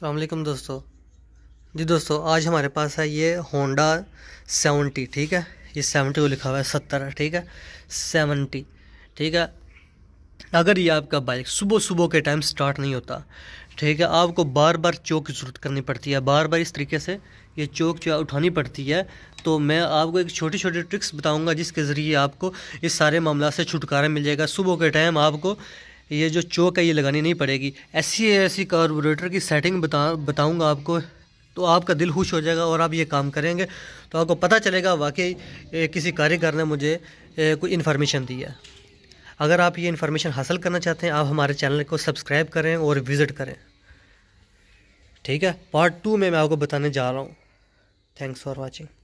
अलमैकम दोस्तों जी दोस्तों आज हमारे पास है ये होंडा सेवेंटी ठीक है ये सेवेंटी को लिखा हुआ है सत्तर ठीक है सेवेंटी ठीक है अगर ये आपका बाइक सुबह सुबह के टाइम स्टार्ट नहीं होता ठीक है आपको बार बार चौक की ज़रूरत करनी पड़ती है बार बार इस तरीके से ये चौक जो उठानी पड़ती है तो मैं आपको एक छोटी छोटी ट्रिक्स बताऊंगा जिसके ज़रिए आपको इस सारे मामला से छुटकारा मिल जाएगा सुबह के टाइम आपको ये जो चौक है ये लगानी नहीं पड़ेगी ऐसी ऐसी कार्बोरेटर की सेटिंग बता बताऊँगा आपको तो आपका दिल खुश हो जाएगा और आप ये काम करेंगे तो आपको पता चलेगा वाकई किसी कारीगर ने मुझे कोई इन्फॉर्मेशन दी है अगर आप ये इन्फॉर्मेशन हासिल करना चाहते हैं आप हमारे चैनल को सब्सक्राइब करें और विज़िट करें ठीक है पार्ट टू में मैं आपको बताने जा रहा हूँ थैंक्स फॉर वॉचिंग